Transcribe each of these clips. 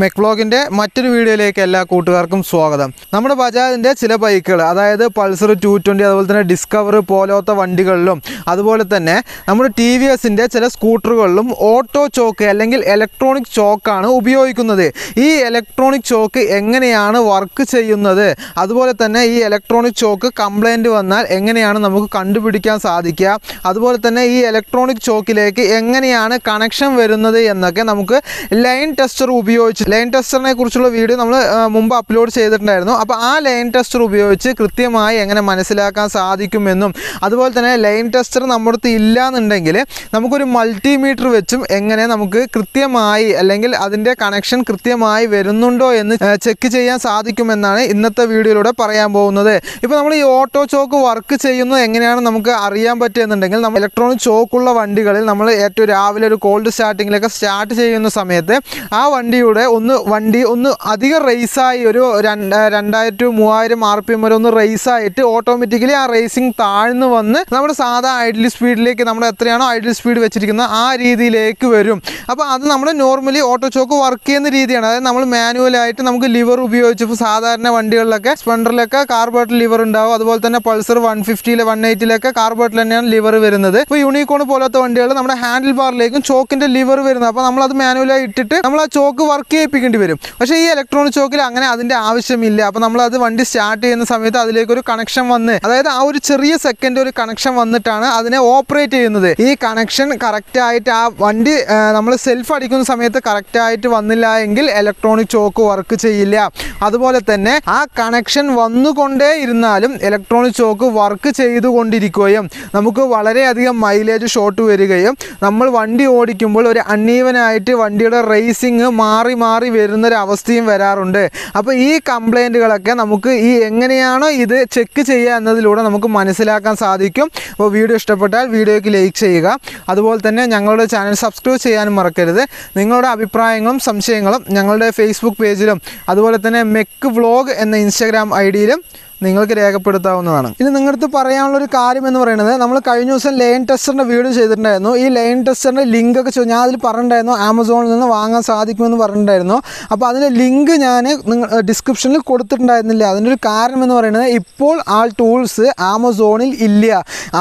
മെക്ലോഗിൻ്റെ മറ്റൊരു വീഡിയോയിലേക്ക് എല്ലാ കൂട്ടുകാർക്കും സ്വാഗതം നമ്മുടെ ബജാജിൻ്റെ ചില ബൈക്കുകൾ അതായത് പൾസർ ടു ട്വൻറ്റി അതുപോലെ തന്നെ ഡിസ്കവർ പോലത്തെ വണ്ടികളിലും അതുപോലെ തന്നെ നമ്മുടെ ടി വി എസിൻ്റെ ചില സ്കൂട്ടറുകളിലും ഓട്ടോ ചോക്ക് അല്ലെങ്കിൽ ഇലക്ട്രോണിക് ചോക്കാണ് ഉപയോഗിക്കുന്നത് ഈ ഇലക്ട്രോണിക് ചോക്ക് എങ്ങനെയാണ് വർക്ക് ചെയ്യുന്നത് അതുപോലെ തന്നെ ഈ ഇലക്ട്രോണിക് ചോക്ക് കംപ്ലൈൻറ്റ് വന്നാൽ എങ്ങനെയാണ് നമുക്ക് കണ്ടുപിടിക്കാൻ സാധിക്കുക അതുപോലെ തന്നെ ഈ ഇലക്ട്രോണിക് ചോക്കിലേക്ക് എങ്ങനെയാണ് കണക്ഷൻ വരുന്നത് എന്നൊക്കെ നമുക്ക് ലൈൻ ടെസ്റ്റർ ഉപയോഗിച്ച് ഉപയോഗിച്ച് ലൈൻ ടെസ്റ്ററിനെ കുറിച്ചുള്ള വീഡിയോ നമ്മൾ മുമ്പ് അപ്ലോഡ് ചെയ്തിട്ടുണ്ടായിരുന്നു അപ്പോൾ ആ ലൈൻ ടെസ്റ്റർ ഉപയോഗിച്ച് കൃത്യമായി എങ്ങനെ മനസ്സിലാക്കാൻ സാധിക്കുമെന്നും അതുപോലെ തന്നെ ലൈൻ ടെസ്റ്റർ നമ്മുടെ അടുത്ത് ഇല്ല എന്നുണ്ടെങ്കിൽ നമുക്കൊരു മൾട്ടിമീറ്റർ വെച്ചും എങ്ങനെ നമുക്ക് കൃത്യമായി അല്ലെങ്കിൽ അതിൻ്റെ കണക്ഷൻ കൃത്യമായി വരുന്നുണ്ടോ എന്ന് ചെക്ക് ചെയ്യാൻ സാധിക്കുമെന്നാണ് ഇന്നത്തെ വീഡിയോയിലൂടെ പറയാൻ പോകുന്നത് ഇപ്പോൾ നമ്മൾ ഈ ഓട്ടോ ചോക്ക് വർക്ക് ചെയ്യുന്നത് എങ്ങനെയാണ് നമുക്ക് അറിയാൻ പറ്റുന്നുണ്ടെങ്കിൽ നമ്മൾ ഇലക്ട്രോണിക് ചോക്കുള്ള വണ്ടികളിൽ നമ്മൾ ഏറ്റവും രാവിലെ ഒരു കോൾഡ് സ്റ്റാർട്ടിങ്ങിലൊക്കെ സ്റ്റാർട്ട് ചെയ്യുന്ന സമയത്ത് ആ വണ്ടിയുടെ ഒന്ന് വണ്ടി ഒന്ന് അധികം റേസായി ഒരു രണ്ടായിരം ടു മൂവായിരം ആർ പി എം വരെ ഒന്ന് റേസായിട്ട് ഓട്ടോമാറ്റിക്കലി ആ റേസിംഗ് താഴ്ന്നു വന്ന് നമ്മൾ സാധാ ഐഡിൽ സ്പീഡിലേക്ക് നമ്മൾ എത്രയാണോ ഐഡിൽ സ്പീഡ് വെച്ചിരിക്കുന്നത് ആ രീതിയിലേക്ക് വരും അപ്പോൾ അത് നമ്മൾ നോർമലി ഓട്ടോ ചോക്ക് വർക്ക് ചെയ്യുന്ന രീതിയാണ് അതായത് നമ്മൾ മാനുവലായിട്ട് നമുക്ക് ലിവർ ഉപയോഗിച്ച് ഇപ്പോൾ സാധാരണ വണ്ടികളിലൊക്കെ സ്പ്ലണ്ടറിലൊക്കെ കാർബോട്ടിൽ ലിവർ ഉണ്ടാവും അതുപോലെ തന്നെ പൾസർ വൺ ഫിഫ്റ്റിയിലെ വൺ എയ്റ്റിലൊക്കെ കാർബോട്ടിൽ തന്നെയാണ് ലിവർ വരുന്നത് ഇപ്പോൾ യൂണിക്കോൺ പോലത്തെ വണ്ടികൾ നമ്മുടെ ഹാൻഡിൽ ബാറിലേക്കും ചോക്കിൻ്റെ ലിവർ വരുന്നത് അപ്പോൾ നമ്മളത് മാനുവലായി ഇട്ടിട്ട് നമ്മൾ ആ ചോക്ക് വർക്ക് വിജയിപ്പിക്കേണ്ടി വരും പക്ഷേ ഈ ഇലക്ട്രോണിക് ചോക്കിൽ അങ്ങനെ അതിൻ്റെ ആവശ്യമില്ല അപ്പോൾ അത് വണ്ടി സ്റ്റാർട്ട് ചെയ്യുന്ന സമയത്ത് അതിലേക്ക് ഒരു കണക്ഷൻ വന്ന് അതായത് ആ ഒരു ചെറിയ സെക്കൻഡ് ഒരു കണക്ഷൻ വന്നിട്ടാണ് അതിനെ ഓപ്പറേറ്റ് ചെയ്യുന്നത് ഈ കണക്ഷൻ കറക്റ്റായിട്ട് ആ വണ്ടി നമ്മൾ സെൽഫ് അടിക്കുന്ന സമയത്ത് കറക്റ്റായിട്ട് വന്നില്ല എങ്കിൽ ഇലക്ട്രോണിക് ചോക്ക് വർക്ക് ചെയ്യില്ല അതുപോലെ തന്നെ ആ കണക്ഷൻ വന്നുകൊണ്ടേ ഇരുന്നാലും ഇലക്ട്രോണിക് ചോക്ക് വർക്ക് ചെയ്തുകൊണ്ടിരിക്കുകയും നമുക്ക് വളരെയധികം മൈലേജ് ഷോർട്ട് വരികയും നമ്മൾ വണ്ടി ഓടിക്കുമ്പോൾ ഒരു അൺഈവനായിട്ട് വണ്ടിയുടെ റേസിങ് മാറി മാറി മാറി വരുന്നൊരവസ്ഥയും വരാറുണ്ട് അപ്പോൾ ഈ കംപ്ലൈൻറ്റുകളൊക്കെ നമുക്ക് ഈ എങ്ങനെയാണോ ഇത് ചെക്ക് ചെയ്യുക എന്നതിലൂടെ നമുക്ക് മനസ്സിലാക്കാൻ സാധിക്കും അപ്പോൾ വീഡിയോ ഇഷ്ടപ്പെട്ടാൽ വീഡിയോയ്ക്ക് ലൈക്ക് ചെയ്യുക അതുപോലെ തന്നെ ഞങ്ങളുടെ ചാനൽ സബ്സ്ക്രൈബ് ചെയ്യാനും മറക്കരുത് നിങ്ങളുടെ അഭിപ്രായങ്ങളും സംശയങ്ങളും ഞങ്ങളുടെ ഫേസ്ബുക്ക് പേജിലും അതുപോലെ തന്നെ മെക്ക് വ്ളോഗ് എന്ന ഇൻസ്റ്റാഗ്രാം ഐ ഡിയിലും നിങ്ങൾക്ക് രേഖപ്പെടുത്താവുന്നതാണ് ഇനി നിങ്ങളടുത്ത് പറയാനുള്ള ഒരു കാര്യം എന്ന് പറയുന്നത് നമ്മൾ കഴിഞ്ഞ ദിവസം ലൈൻ ടെസ്റ്ററിൻ്റെ വീഡിയോ ചെയ്തിട്ടുണ്ടായിരുന്നു ഈ ലൈൻ ടെസ്റ്ററിൻ്റെ ലിങ്ക് ഒക്കെ ഞാൻ അതിൽ പറഞ്ഞിട്ടുണ്ടായിരുന്നു ആമസോണിൽ നിന്ന് വാങ്ങാൻ സാധിക്കുമെന്ന് പറഞ്ഞിട്ടുണ്ടായിരുന്നു അപ്പോൾ അതിൻ്റെ ലിങ്ക് ഞാൻ നിങ്ങൾ ഡിസ്ക്രിപ്ഷനിൽ കൊടുത്തിട്ടുണ്ടായിരുന്നില്ല അതിൻ്റെ ഒരു കാരണം എന്ന് പറയുന്നത് ഇപ്പോൾ ആ ടൂൾസ് ആമസോണിൽ ഇല്ല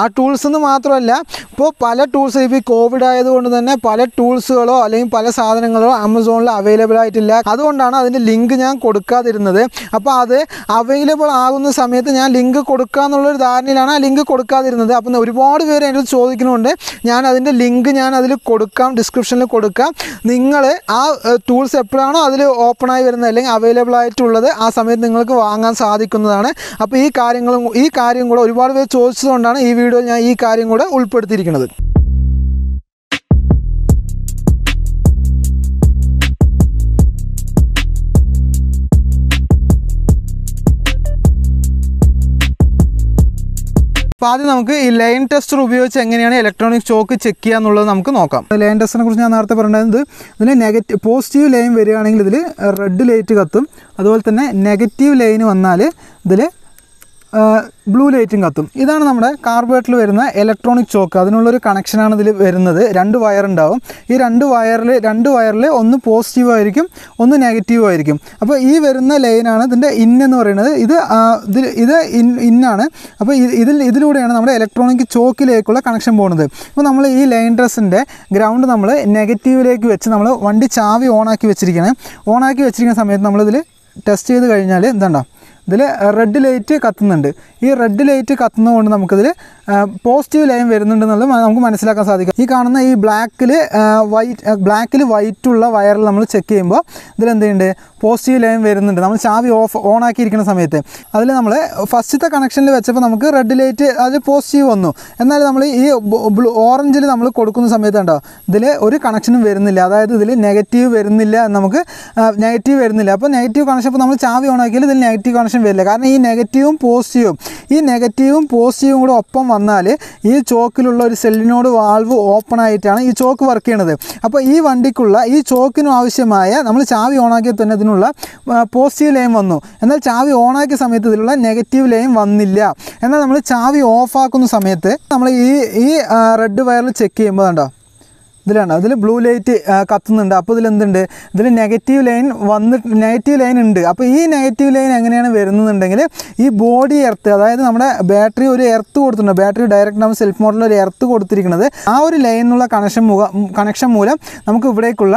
ആ ടൂൾസ് എന്ന് മാത്രമല്ല ഇപ്പോൾ പല ടൂൾസ് ഇപ്പോൾ കോവിഡ് ആയതുകൊണ്ട് തന്നെ പല ടൂൾസുകളോ അല്ലെങ്കിൽ പല സാധനങ്ങളോ ആമസോണിൽ അവൈലബിൾ ആയിട്ടില്ല അതുകൊണ്ടാണ് അതിൻ്റെ ലിങ്ക് ഞാൻ കൊടുക്കാതിരുന്നത് അപ്പോൾ അത് അവൈലബിൾ ആകുന്ന കൊടുക്കുന്ന സമയത്ത് ഞാൻ ലിങ്ക് കൊടുക്കുക എന്നുള്ളൊരു ധാരണയിലാണ് ആ ലിങ്ക് കൊടുക്കാതിരുന്നത് അപ്പം ഒരുപാട് പേര് അതിനോട് ചോദിക്കുന്നുണ്ട് ഞാൻ അതിൻ്റെ ലിങ്ക് ഞാൻ അതിൽ കൊടുക്കാം ഡിസ്ക്രിപ്ഷനിൽ കൊടുക്കാം നിങ്ങൾ ആ ടൂൾസ് എപ്പോഴാണോ അതിൽ ഓപ്പണായി വരുന്നത് അല്ലെങ്കിൽ അവൈലബിൾ ആയിട്ടുള്ളത് ആ സമയത്ത് നിങ്ങൾക്ക് വാങ്ങാൻ സാധിക്കുന്നതാണ് അപ്പോൾ ഈ കാര്യങ്ങളും ഈ കാര്യം കൂടെ ഒരുപാട് പേര് ചോദിച്ചതുകൊണ്ടാണ് ഈ വീഡിയോയിൽ ഞാൻ ഈ കാര്യം കൂടെ ഉൾപ്പെടുത്തിയിരിക്കുന്നത് അപ്പോൾ ആദ്യം നമുക്ക് ഈ ലൈൻ ടെസ്റ്റർ ഉപയോഗിച്ച് എങ്ങനെയാണ് ഇലക്ട്രോണിക് ചോക്ക് ചെക്ക് ചെയ്യുക എന്നുള്ളത് നമുക്ക് നോക്കാം ലൈൻ ടെസ്റ്റിനെ കുറിച്ച് ഞാൻ നേരത്തെ പറഞ്ഞത് ഇതിന് നെഗറ്റീവ് പോസിറ്റീവ് ലൈൻ വരികയാണെങ്കിൽ ഇതിൽ റെഡ് ലൈറ്റ് കത്തും അതുപോലെ തന്നെ നെഗറ്റീവ് ലൈൻ വന്നാൽ ഇതിൽ ബ്ലൂ ലൈറ്റും കത്തും ഇതാണ് നമ്മുടെ കാർബേറ്റിൽ വരുന്ന ഇലക്ട്രോണിക് ചോക്ക് അതിനുള്ളൊരു കണക്ഷനാണ് ഇതിൽ വരുന്നത് രണ്ട് വയർ ഉണ്ടാവും ഈ രണ്ട് വയറിൽ രണ്ട് വയറിൽ ഒന്ന് പോസിറ്റീവ് ആയിരിക്കും ഒന്ന് നെഗറ്റീവ് ആയിരിക്കും അപ്പോൾ ഈ വരുന്ന ലൈനാണ് ഇതിൻ്റെ ഇൻ എന്ന് പറയുന്നത് ഇത് ഇതിൽ ഇത് ഇൻ ഇന്നാണ് അപ്പോൾ ഇതിൽ ഇതിലൂടെയാണ് നമ്മുടെ ഇലക്ട്രോണിക് ചോക്കിലേക്കുള്ള കണക്ഷൻ പോകുന്നത് അപ്പോൾ നമ്മൾ ഈ ലൈൻ ഡ്രസ്സിൻ്റെ ഗ്രൗണ്ട് നമ്മൾ നെഗറ്റീവിലേക്ക് വെച്ച് നമ്മൾ വണ്ടി ചാവി ഓണാക്കി വെച്ചിരിക്കുകയാണ് ഓണാക്കി വെച്ചിരിക്കുന്ന സമയത്ത് നമ്മളിതിൽ ടെസ്റ്റ് ചെയ്ത് കഴിഞ്ഞാൽ എന്താണ്ടാവും ഇതിൽ റെഡ് ലൈറ്റ് കത്തുന്നുണ്ട് ഈ റെഡ് ലൈറ്റ് കത്തുന്നതുകൊണ്ട് നമുക്കിതിൽ പോസിറ്റീവ് ലൈൻ വരുന്നുണ്ട് എന്നുള്ളത് നമുക്ക് മനസ്സിലാക്കാൻ സാധിക്കും ഈ കാണുന്ന ഈ ബ്ലാക്കിൽ വൈറ്റ് ബ്ലാക്കിൽ വൈറ്റുള്ള വയറിൽ നമ്മൾ ചെക്ക് ചെയ്യുമ്പോൾ ഇതിൽ എന്ത് ചെയ്യുന്നുണ്ട് പോസിറ്റീവ് ലൈൻ വരുന്നുണ്ട് നമ്മൾ ചാവി ഓഫ് ഓൺ ആക്കിയിരിക്കുന്ന സമയത്ത് അതിൽ നമ്മൾ ഫസ്റ്റത്തെ കണക്ഷനിൽ വെച്ചപ്പോൾ നമുക്ക് റെഡ് ലൈറ്റ് അതിൽ പോസിറ്റീവ് വന്നു എന്നാൽ നമ്മൾ ഈ ബ്ലൂ ഓറഞ്ചിൽ നമ്മൾ കൊടുക്കുന്ന സമയത്തുണ്ടോ ഇതിൽ ഒരു കണക്ഷനും വരുന്നില്ല അതായത് ഇതിൽ നെഗറ്റീവ് വരുന്നില്ല നമുക്ക് നെഗറ്റീവ് വരുന്നില്ല അപ്പോൾ നെഗറ്റീവ് കണക്ഷൻ ഇപ്പോൾ നമ്മൾ ചാവി ഓൺ ആക്കിയാൽ ഇതിൽ നെഗറ്റീവ് കണക്ഷൻ കോൺട്രഡിക്ഷൻ വരില്ല കാരണം ഈ നെഗറ്റീവും പോസിറ്റീവും ഈ നെഗറ്റീവും പോസിറ്റീവും കൂടെ ഒപ്പം വന്നാൽ ഈ ചോക്കിലുള്ള ഒരു സെല്ലിനോട് വാൾവ് ഓപ്പൺ ആയിട്ടാണ് ഈ ചോക്ക് വർക്ക് ചെയ്യണത് അപ്പോൾ ഈ വണ്ടിക്കുള്ള ഈ ചോക്കിനും ആവശ്യമായ നമ്മൾ ചാവി ഓണാക്കിയ തന്നെ ഇതിനുള്ള പോസിറ്റീവ് ലൈൻ വന്നു എന്നാൽ ചാവി ഓണാക്കിയ സമയത്ത് ഇതിലുള്ള നെഗറ്റീവ് ലൈൻ വന്നില്ല എന്നാൽ നമ്മൾ ചാവി ഓഫാക്കുന്ന സമയത്ത് നമ്മൾ ഈ ഈ റെഡ് വയറിൽ ചെക്ക് ചെയ്യുമ്പോൾ കണ്ടോ ഇതിലാണ് അതിൽ ബ്ലൂ ലൈറ്റ് കത്തുന്നുണ്ട് അപ്പോൾ ഇതിലെന്തുണ്ട് ഇതിൽ നെഗറ്റീവ് ലൈൻ വന്നിട്ട് നെഗറ്റീവ് ലൈൻ ഉണ്ട് അപ്പോൾ ഈ നെഗറ്റീവ് ലൈൻ എങ്ങനെയാണ് വരുന്നതെന്നുണ്ടെങ്കിൽ ഈ ബോഡി എർത്ത് അതായത് നമ്മുടെ ബാറ്ററി ഒരു എർത്ത് കൊടുത്തിട്ടുണ്ട് ബാറ്ററി ഡയറക്റ്റ് നമ്മൾ സെൽഫ് മോഡലിൽ ഒരു എർത്ത് കൊടുത്തിരിക്കുന്നത് ആ ഒരു ലൈൻ എന്നുള്ള കണക്ഷൻ മുഖ കണക്ഷൻ മൂലം നമുക്ക് ഇവിടേക്കുള്ള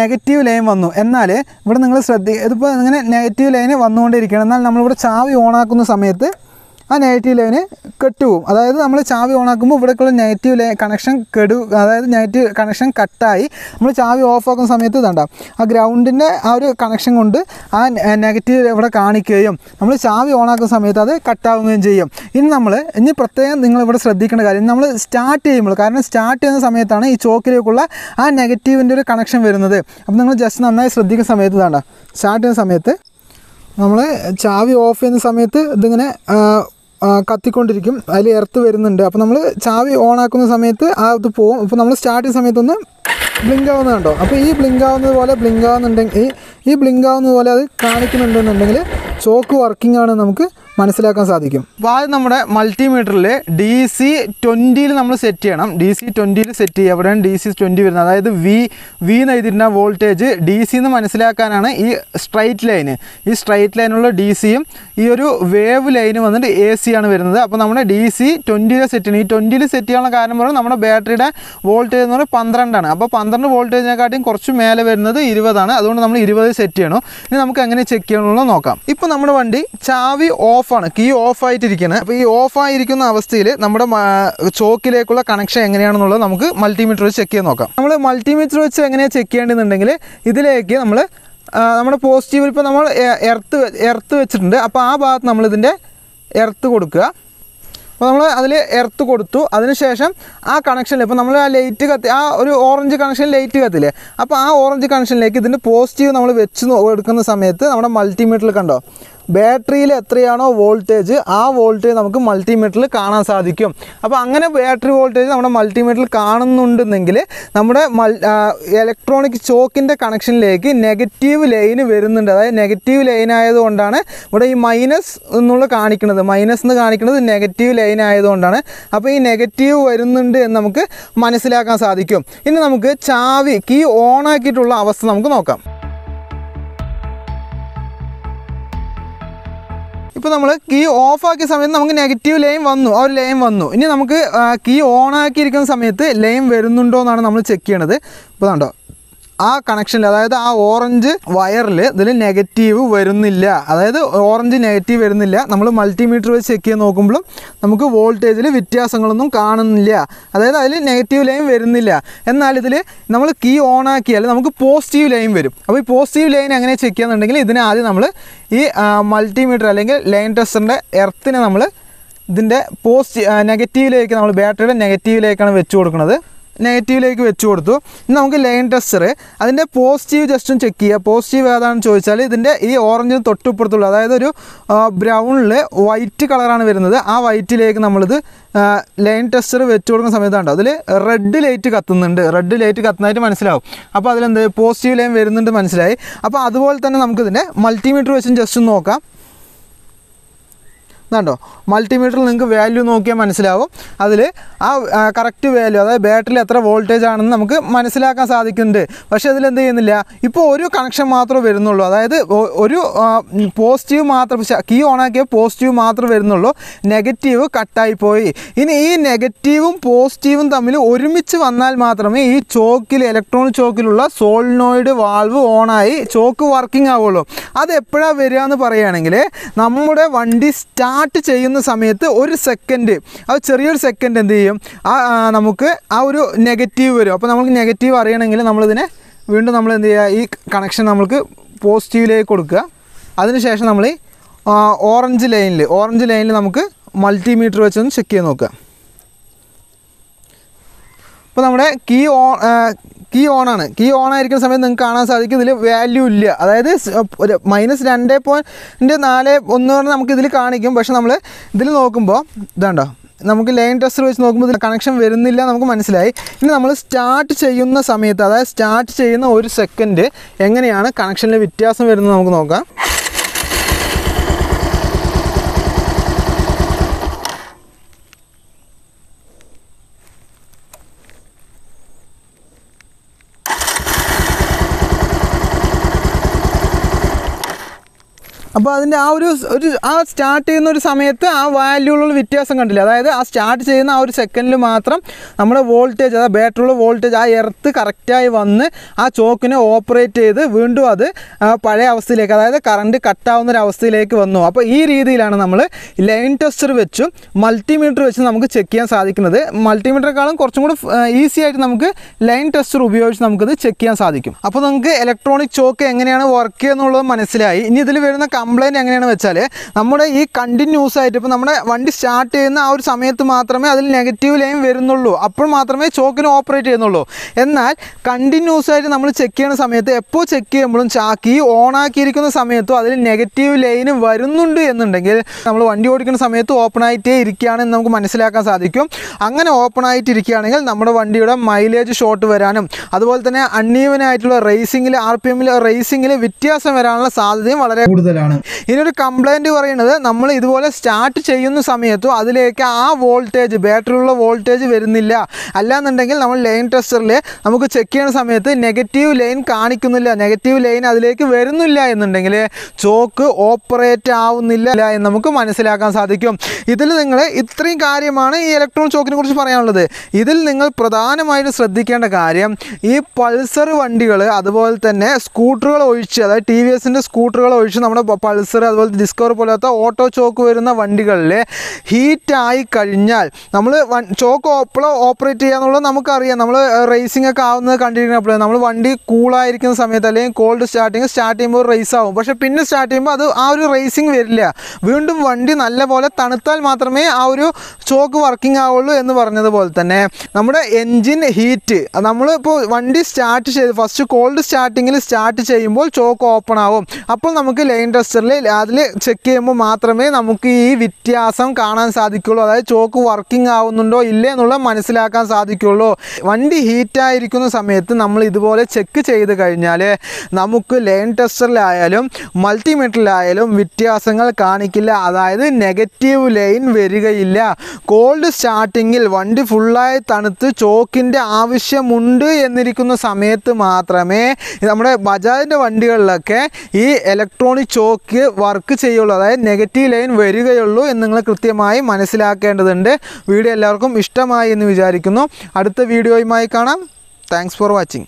നെഗറ്റീവ് ലൈൻ വന്നു എന്നാൽ ഇവിടെ നിങ്ങൾ ശ്രദ്ധിക്കുക ഇതിപ്പോൾ ഇങ്ങനെ നെഗറ്റീവ് ലൈന് വന്നുകൊണ്ടിരിക്കുകയാണ് എന്നാൽ നമ്മളിവിടെ ചാവി ഓണാക്കുന്ന സമയത്ത് ആ നെഗറ്റീവ് ലൈന് കെട്ടുപോകും അതായത് നമ്മൾ ചാവി ഓണാക്കുമ്പോൾ ഇവിടേക്കുള്ള നെഗറ്റീവ് ലൈ കണക്ഷൻ കെടു അതായത് നെഗറ്റീവ് കണക്ഷൻ കട്ടായി നമ്മൾ ചാവി ഓഫ് ആക്കുന്ന സമയത്ത് ഇതുണ്ടാവും ആ ഗ്രൗണ്ടിൻ്റെ ആ ഒരു കണക്ഷൻ കൊണ്ട് ആ നെഗറ്റീവ് ഇവിടെ കാണിക്കുകയും നമ്മൾ ചാവി ഓണാക്കുന്ന സമയത്ത് അത് കട്ടാവുകയും ചെയ്യും ഇനി നമ്മൾ ഇനി പ്രത്യേകം നിങ്ങൾ ഇവിടെ ശ്രദ്ധിക്കേണ്ട കാര്യം നമ്മൾ സ്റ്റാർട്ട് ചെയ്യുമ്പോൾ കാരണം സ്റ്റാർട്ട് ചെയ്യുന്ന സമയത്താണ് ഈ ചോക്കിലേക്കുള്ള ആ നെഗറ്റീവിൻ്റെ ഒരു കണക്ഷൻ വരുന്നത് അപ്പോൾ നിങ്ങൾ ജസ്റ്റ് നന്നായി ശ്രദ്ധിക്കുന്ന സമയത്ത് ഇതാണ് സ്റ്റാർട്ട് ചെയ്യുന്ന സമയത്ത് നമ്മൾ ചാവി ഓഫ് ചെയ്യുന്ന സമയത്ത് ഇതിങ്ങനെ കത്തിക്കൊണ്ടിരിക്കും അതിൽ എർത്ത് വരുന്നുണ്ട് അപ്പോൾ നമ്മൾ ചാവി ഓൺ ആക്കുന്ന സമയത്ത് ആ ഇത് പോകും അപ്പോൾ നമ്മൾ സ്റ്റാർട്ട് ചെയ്യുന്ന സമയത്തൊന്ന് ബ്ലിങ്ക് ആവുന്നതുണ്ടോ അപ്പോൾ ഈ ബ്ലിങ്ക് ആവുന്നത് പോലെ ബ്ലിങ്ക് ആവുന്നുണ്ടെങ്കിൽ ഈ ബ്ലിങ്ക് ആവുന്നത് പോലെ അത് കാണിക്കുന്നുണ്ടെന്നുണ്ടെങ്കിൽ ചോക്ക് വർക്കിംഗ് ആണ് നമുക്ക് മനസ്സിലാക്കാൻ സാധിക്കും അപ്പോൾ ആദ്യം നമ്മുടെ മൾട്ടിമീറ്ററിൽ ഡി സി ട്വൻറ്റിയിൽ നമ്മൾ സെറ്റ് ചെയ്യണം ഡി സി ട്വൻറ്റിയിൽ സെറ്റ് ചെയ്യുക എവിടെയാണ് ഡി സി ട്വൻറ്റി വരുന്നത് അതായത് വി വി എന്ന് എഴുതിയിരുന്ന വോൾട്ടേജ് ഡി സി എന്ന് മനസ്സിലാക്കാനാണ് ഈ സ്ട്രൈറ്റ് ലൈന് ഈ സ്ട്രൈറ്റ് ലൈനുള്ള ഡി സിയും ഈ ഒരു വേവ് ലൈനും വന്നിട്ട് എ സി ആണ് വരുന്നത് അപ്പോൾ നമ്മുടെ ഡി സി ട്വൻറ്റിയിൽ സെറ്റ് ചെയ്യണം ഈ ട്വൻറ്റിയിൽ സെറ്റ് ചെയ്യാനുള്ള കാരണം പറഞ്ഞാൽ നമ്മുടെ ബാറ്ററിയുടെ വോൾട്ടേജ് എന്ന് പറഞ്ഞാൽ പന്ത്രണ്ടാണ് അപ്പോൾ പന്ത്രണ്ട് വോൾട്ടേജിനെക്കാട്ടിയും കുറച്ച് മേലെ വരുന്നത് ഇരുപതാണ് അതുകൊണ്ട് നമ്മൾ ഇരുപത് സെറ്റ് ചെയ്യണം ഇനി നമുക്ക് എങ്ങനെ ചെക്ക് ചെയ്യണമെന്ന് നോക്കാം ഇപ്പോൾ നമ്മുടെ വണ്ടി ചാവി ഓഫ് ഓഫാണ് കീ ഓഫായിട്ടിരിക്കുന്നത് അപ്പോൾ ഈ ഓഫായിരിക്കുന്ന അവസ്ഥയിൽ നമ്മുടെ ചോക്കിലേക്കുള്ള കണക്ഷൻ എങ്ങനെയാണെന്നുള്ളത് നമുക്ക് മൾട്ടിമീറ്റർ വെച്ച് ചെക്ക് ചെയ്ത് നോക്കാം നമ്മൾ മൾട്ടിമീറ്റർ വെച്ച് എങ്ങനെയാണ് ചെക്ക് ചെയ്യേണ്ടതെന്നുണ്ടെങ്കിൽ ഇതിലേക്ക് നമ്മൾ നമ്മുടെ പോസിറ്റീവ് ഇപ്പോൾ നമ്മൾ എർത്ത് എർത്ത് വെച്ചിട്ടുണ്ട് അപ്പോൾ ആ ഭാഗത്ത് നമ്മളിതിൻ്റെ എർത്ത് കൊടുക്കുക അപ്പോൾ നമ്മൾ അതിൽ എർത്ത് കൊടുത്തു അതിനുശേഷം ആ കണക്ഷനിൽ ഇപ്പോൾ നമ്മൾ ആ ലൈറ്റ് കത്തി ആ ഒരു ഓറഞ്ച് കണക്ഷൻ ലൈറ്റ് കത്തില്ലേ അപ്പോൾ ആ ഓറഞ്ച് കണക്ഷനിലേക്ക് ഇതിൻ്റെ പോസിറ്റീവ് നമ്മൾ വെച്ച് എടുക്കുന്ന സമയത്ത് നമ്മുടെ മൾട്ടിമീറ്ററിൽ കണ്ടോ ബാറ്ററിയിൽ എത്രയാണോ വോൾട്ടേജ് ആ വോൾട്ടേജ് നമുക്ക് മൾട്ടിമീറ്ററിൽ കാണാൻ സാധിക്കും അപ്പോൾ അങ്ങനെ ബാറ്ററി വോൾട്ടേജ് നമ്മുടെ മൾട്ടിമീറ്ററിൽ കാണുന്നുണ്ടെന്നെങ്കിൽ നമ്മുടെ ഇലക്ട്രോണിക് ചോക്കിൻ്റെ കണക്ഷനിലേക്ക് നെഗറ്റീവ് ലൈൻ വരുന്നുണ്ട് അതായത് നെഗറ്റീവ് ലൈൻ ആയതുകൊണ്ടാണ് ഇവിടെ ഈ മൈനസ് എന്നുള്ള കാണിക്കുന്നത് മൈനസ് എന്ന് കാണിക്കുന്നത് നെഗറ്റീവ് ലൈൻ ആയതുകൊണ്ടാണ് അപ്പോൾ ഈ നെഗറ്റീവ് വരുന്നുണ്ട് എന്ന് നമുക്ക് മനസ്സിലാക്കാൻ സാധിക്കും ഇനി നമുക്ക് ചാവി കീ ഓൺ ആക്കിയിട്ടുള്ള അവസ്ഥ നമുക്ക് നോക്കാം ഇപ്പോൾ നമ്മൾ കീ ഓഫാക്കിയ സമയത്ത് നമുക്ക് നെഗറ്റീവ് ലൈൻ വന്നു ആ ഒരു ലൈൻ വന്നു ഇനി നമുക്ക് കീ ഓണാക്കിയിരിക്കുന്ന സമയത്ത് ലൈൻ വരുന്നുണ്ടോ എന്നാണ് നമ്മൾ ചെക്ക് ചെയ്യണത് ഇപ്പോൾ കണ്ടോ ആ കണക്ഷനിൽ അതായത് ആ ഓറഞ്ച് വയറിൽ ഇതിൽ നെഗറ്റീവ് വരുന്നില്ല അതായത് ഓറഞ്ച് നെഗറ്റീവ് വരുന്നില്ല നമ്മൾ മൾട്ടിമീറ്റർ വെച്ച് ചെക്ക് ചെയ്ത് നോക്കുമ്പോഴും നമുക്ക് വോൾട്ടേജിൽ വ്യത്യാസങ്ങളൊന്നും കാണുന്നില്ല അതായത് അതിൽ നെഗറ്റീവ് ലൈൻ വരുന്നില്ല എന്നാൽ ഇതിൽ നമ്മൾ കീ ഓൺ ആക്കിയാൽ നമുക്ക് പോസിറ്റീവ് ലൈൻ വരും അപ്പോൾ ഈ പോസിറ്റീവ് ലൈൻ എങ്ങനെ ചെക്ക് ചെയ്യുന്നുണ്ടെങ്കിൽ ഇതിനെ ആദ്യം നമ്മൾ ഈ മൾട്ടിമീറ്റർ അല്ലെങ്കിൽ ലൈൻ ടെസ്റ്ററിൻ്റെ എർത്തിനെ നമ്മൾ ഇതിൻ്റെ പോസിറ്റീവ് നെഗറ്റീവിലേക്ക് നമ്മൾ ബാറ്ററിയുടെ നെഗറ്റീവിലേക്കാണ് വെച്ച് കൊടുക്കുന്നത് നെഗറ്റീവിലേക്ക് വെച്ച് കൊടുത്തു ഇനി നമുക്ക് ലൈൻ ടെസ്റ്റർ അതിൻ്റെ പോസിറ്റീവ് ജസ്റ്റും ചെക്ക് ചെയ്യുക പോസിറ്റീവ് ഏതാണെന്ന് ചോദിച്ചാൽ ഇതിൻ്റെ ഈ ഓറഞ്ചിന് തൊട്ടുപ്പുറത്തുള്ള അതായത് ഒരു ബ്രൗണിൽ വൈറ്റ് കളറാണ് വരുന്നത് ആ വൈറ്റിലേക്ക് നമ്മളിത് ലൈൻ ടെസ്റ്റർ വെച്ച് കൊടുക്കുന്ന സമയത്താണ് അതിൽ റെഡ് ലൈറ്റ് കത്തുന്നുണ്ട് റെഡ് ലൈറ്റ് കത്തുന്നതായിട്ട് മനസ്സിലാവും അപ്പോൾ അതിലെന്ത് പോസിറ്റീവ് ലൈൻ വരുന്നുണ്ട് മനസ്സിലായി അപ്പോൾ അതുപോലെ തന്നെ നമുക്കിതിൻ്റെ മൾട്ടിമീറ്റർ വെച്ചും ജസ്റ്റ് നോക്കാം കണ്ടോ മൾട്ടിമീറ്ററിൽ നിങ്ങൾക്ക് വാല്യൂ നോക്കിയാൽ മനസ്സിലാവും അതിൽ ആ കറക്റ്റ് വാല്യൂ അതായത് ബാറ്ററിൽ എത്ര വോൾട്ടേജ് ആണെന്ന് നമുക്ക് മനസ്സിലാക്കാൻ സാധിക്കുന്നുണ്ട് പക്ഷേ അതിൽ എന്ത് ചെയ്യുന്നില്ല ഇപ്പോൾ ഒരു കണക്ഷൻ മാത്രമേ വരുന്നുള്ളൂ അതായത് ഒരു പോസിറ്റീവ് മാത്രം കീ ഓണാക്കിയ പോസിറ്റീവ് മാത്രമേ വരുന്നുള്ളൂ നെഗറ്റീവ് കട്ടായി പോയി ഇനി ഈ നെഗറ്റീവും പോസിറ്റീവും തമ്മിൽ ഒരുമിച്ച് വന്നാൽ മാത്രമേ ഈ ചോക്കിൽ ഇലക്ട്രോണിക് ചോക്കിലുള്ള സോളിനോയിഡ് വാൾവ് ഓണായി ചോക്ക് വർക്കിംഗ് ആവുള്ളൂ അത് എപ്പോഴാണ് വരിക എന്ന് പറയുകയാണെങ്കിൽ നമ്മുടെ വണ്ടി സ്റ്റാർട്ട് സ്റ്റാർട്ട് ചെയ്യുന്ന സമയത്ത് ഒരു സെക്കൻഡ് ആ ചെറിയൊരു സെക്കൻഡ് എന്ത് ചെയ്യും ആ നമുക്ക് ആ ഒരു നെഗറ്റീവ് വരും അപ്പോൾ നമുക്ക് നെഗറ്റീവ് അറിയണമെങ്കിൽ നമ്മളിതിനെ വീണ്ടും നമ്മൾ എന്ത് ചെയ്യുക ഈ കണക്ഷൻ നമുക്ക് പോസിറ്റീവിലേക്ക് കൊടുക്കുക അതിനുശേഷം നമ്മൾ ഓറഞ്ച് ലൈനിൽ ഓറഞ്ച് ലൈനിൽ നമുക്ക് മൾട്ടിമീറ്റർ വെച്ചൊന്ന് ചെക്ക് ചെയ്ത് നോക്കുക അപ്പോൾ നമ്മുടെ കീ ഓൺ കീ ഓൺ ആണ് കീ ഓൺ ആയിരിക്കുന്ന സമയത്ത് നിങ്ങൾക്ക് കാണാൻ സാധിക്കും ഇതിൽ വാല്യൂ ഇല്ല അതായത് ഒരു മൈനസ് രണ്ട് പോയിൻറ്റ് നാല് ഒന്ന് പറഞ്ഞാൽ നമുക്ക് ഇതിൽ കാണിക്കും പക്ഷെ നമ്മൾ ഇതിൽ നോക്കുമ്പോൾ ഇതാണ്ടോ നമുക്ക് ലൈൻ ടെസ്റ്റർ വെച്ച് നോക്കുമ്പോൾ ഇതിൽ കണക്ഷൻ വരുന്നില്ല നമുക്ക് മനസ്സിലായി ഇനി നമ്മൾ സ്റ്റാർട്ട് ചെയ്യുന്ന സമയത്ത് അതായത് സ്റ്റാർട്ട് ചെയ്യുന്ന ഒരു സെക്കൻഡ് എങ്ങനെയാണ് കണക്ഷനിൽ വ്യത്യാസം വരുന്നത് നമുക്ക് നോക്കാം അപ്പോൾ അതിൻ്റെ ആ ഒരു ഒരു ആ സ്റ്റാർട്ട് ചെയ്യുന്ന ഒരു സമയത്ത് ആ വാല്യൂകളിൽ വ്യത്യാസം കണ്ടില്ല അതായത് ആ സ്റ്റാർട്ട് ചെയ്യുന്ന ആ ഒരു സെക്കൻഡിൽ മാത്രം നമ്മുടെ വോൾട്ടേജ് അതായത് ബാറ്ററിയുള്ള വോൾട്ടേജ് ആ എർത്ത് കറക്റ്റായി വന്ന് ആ ചോക്കിനെ ഓപ്പറേറ്റ് ചെയ്ത് വീണ്ടും അത് പഴയ അവസ്ഥയിലേക്ക് അതായത് കറണ്ട് കട്ടാവുന്ന ഒരു അവസ്ഥയിലേക്ക് വന്നു അപ്പോൾ ഈ രീതിയിലാണ് നമ്മൾ ലൈൻ ടെസ്റ്റർ വെച്ചും മൾട്ടിമീറ്റർ വെച്ച് നമുക്ക് ചെക്ക് ചെയ്യാൻ സാധിക്കുന്നത് മൾട്ടിമീറ്ററെക്കാളും കുറച്ചും കൂടി ഈസി ആയിട്ട് നമുക്ക് ലൈൻ ടെസ്റ്റർ ഉപയോഗിച്ച് നമുക്കത് ചെക്ക് ചെയ്യാൻ സാധിക്കും അപ്പോൾ നമുക്ക് ഇലക്ട്രോണിക് ചോക്ക് എങ്ങനെയാണ് വർക്ക് ചെയ്യുന്നുള്ളത് മനസ്സിലായി ഇനി ഇതിൽ വരുന്ന കംപ്ലയിൻറ്റ് എങ്ങനെയാണെന്ന് വെച്ചാൽ നമ്മുടെ ഈ കണ്ടിന്യൂസ് ആയിട്ട് ഇപ്പോൾ നമ്മുടെ വണ്ടി സ്റ്റാർട്ട് ചെയ്യുന്ന ആ ഒരു സമയത്ത് മാത്രമേ അതിൽ നെഗറ്റീവ് ലൈൻ വരുന്നുള്ളൂ അപ്പോൾ മാത്രമേ ചോക്കിന് ഓപ്പറേറ്റ് ചെയ്യുന്നുള്ളൂ എന്നാൽ കണ്ടിന്യൂസ് ആയിട്ട് നമ്മൾ ചെക്ക് ചെയ്യുന്ന സമയത്ത് എപ്പോൾ ചെക്ക് ചെയ്യുമ്പോഴും ചാക്കി ഓൺ ആക്കിയിരിക്കുന്ന സമയത്തും അതിൽ നെഗറ്റീവ് ലൈൻ വരുന്നുണ്ട് എന്നുണ്ടെങ്കിൽ നമ്മൾ വണ്ടി ഓടിക്കുന്ന സമയത്ത് ഓപ്പൺ ആയിട്ടേ ഇരിക്കുകയാണെന്ന് നമുക്ക് മനസ്സിലാക്കാൻ സാധിക്കും അങ്ങനെ ഓപ്പൺ ആയിട്ടിരിക്കുകയാണെങ്കിൽ നമ്മുടെ വണ്ടിയുടെ മൈലേജ് ഷോർട്ട് വരാനും അതുപോലെ തന്നെ അൺഈവൻ ആയിട്ടുള്ള റേസിംഗിൽ ആർ പി എമ്മിൽ റേസിംഗിൽ വ്യത്യാസം വരാനുള്ള സാധ്യതയും വളരെ കൂടുതലാണ് ആണ് ഇനി ഒരു കംപ്ലൈൻറ്റ് പറയുന്നത് നമ്മൾ ഇതുപോലെ സ്റ്റാർട്ട് ചെയ്യുന്ന സമയത്തും അതിലേക്ക് ആ വോൾട്ടേജ് ബാറ്ററിയുള്ള വോൾട്ടേജ് വരുന്നില്ല അല്ലാന്നുണ്ടെങ്കിൽ നമ്മൾ ലൈൻ ടെസ്റ്ററിൽ നമുക്ക് ചെക്ക് ചെയ്യുന്ന സമയത്ത് നെഗറ്റീവ് ലൈൻ കാണിക്കുന്നില്ല നെഗറ്റീവ് ലൈൻ അതിലേക്ക് വരുന്നില്ല എന്നുണ്ടെങ്കിൽ ചോക്ക് ഓപ്പറേറ്റ് ആവുന്നില്ല എന്ന് നമുക്ക് മനസ്സിലാക്കാൻ സാധിക്കും ഇതിൽ നിങ്ങൾ ഇത്രയും കാര്യമാണ് ഈ ഇലക്ട്രോൺ ചോക്കിനെ കുറിച്ച് പറയാനുള്ളത് ഇതിൽ നിങ്ങൾ പ്രധാനമായിട്ട് ശ്രദ്ധിക്കേണ്ട കാര്യം ഈ പൾസർ വണ്ടികൾ അതുപോലെ തന്നെ സ്കൂട്ടറുകൾ ഒഴിച്ച് അതായത് ടി വി എസിൻ്റെ സ്കൂട്ടറുകൾ ഒഴിച്ച് നമ്മുടെ പൾസർ അതുപോലെ ഡിസ്കവർ പോലത്തെ ഓട്ടോ ചോക്ക് വരുന്ന വണ്ടികളിൽ ഹീറ്റായി കഴിഞ്ഞാൽ നമ്മൾ ചോക്ക് എപ്പോഴും ഓപ്പറേറ്റ് ചെയ്യാന്നുള്ളത് നമുക്കറിയാം നമ്മൾ റേസിംഗ് ഒക്കെ ആവുന്നത് കണ്ടിരിക്കുന്നപ്പോഴേ നമ്മൾ വണ്ടി കൂളായിരിക്കുന്ന സമയത്ത് അല്ലെങ്കിൽ കോൾഡ് സ്റ്റാർട്ടിങ് സ്റ്റാർട്ട് ചെയ്യുമ്പോൾ റേസ് ആവും പക്ഷേ പിന്നെ സ്റ്റാർട്ട് ചെയ്യുമ്പോൾ അത് ആ ഒരു റേസിംഗ് വരില്ല വീണ്ടും വണ്ടി നല്ല പോലെ തണുത്താൽ മാത്രമേ ആ ഒരു ചോക്ക് വർക്കിംഗ് ആവുള്ളൂ എന്ന് പറഞ്ഞതുപോലെ തന്നെ നമ്മുടെ എൻജിൻ ഹീറ്റ് നമ്മളിപ്പോൾ വണ്ടി സ്റ്റാർട്ട് ചെയ്ത് ഫസ്റ്റ് കോൾഡ് സ്റ്റാർട്ടിങ്ങിൽ സ്റ്റാർട്ട് ചെയ്യുമ്പോൾ ചോക്ക് ഓപ്പൺ ആവും അപ്പോൾ നമുക്ക് ലൈൻ ടെസ്റ്ററിൽ അതിൽ ചെക്ക് ചെയ്യുമ്പോൾ മാത്രമേ നമുക്ക് ഈ വ്യത്യാസം കാണാൻ സാധിക്കുള്ളൂ അതായത് ചോക്ക് വർക്കിംഗ് ആവുന്നുണ്ടോ ഇല്ലേ എന്നുള്ളത് മനസ്സിലാക്കാൻ സാധിക്കുള്ളൂ വണ്ടി ഹീറ്റായിരിക്കുന്ന സമയത്ത് നമ്മൾ ഇതുപോലെ ചെക്ക് ചെയ്ത് കഴിഞ്ഞാൽ നമുക്ക് ലൈൻ ടെസ്റ്ററിലായാലും മൾട്ടിമീറ്ററിലായാലും വ്യത്യാസങ്ങൾ കാണിക്കില്ല അതായത് നെഗറ്റീവ് ലൈൻ വരികയില്ല കോൾഡ് സ്റ്റാർട്ടിങ്ങിൽ വണ്ടി ഫുള്ളായി തണുത്ത് ചോക്കിൻ്റെ ആവശ്യമുണ്ട് എന്നിരിക്കുന്ന സമയത്ത് മാത്രമേ നമ്മുടെ ബജാജിൻ്റെ വണ്ടികളിലൊക്കെ ഈ ഇലക്ട്രോണിക് ചോക്ക് ബ്ലോക്ക് വർക്ക് ചെയ്യുള്ളൂ അതായത് നെഗറ്റീവ് ലൈൻ വരികയുള്ളൂ എന്ന് നിങ്ങൾ കൃത്യമായി മനസ്സിലാക്കേണ്ടതുണ്ട് വീഡിയോ എല്ലാവർക്കും ഇഷ്ടമായി എന്ന് വിചാരിക്കുന്നു അടുത്ത വീഡിയോയുമായി കാണാം താങ്ക്സ് ഫോർ വാച്ചിങ്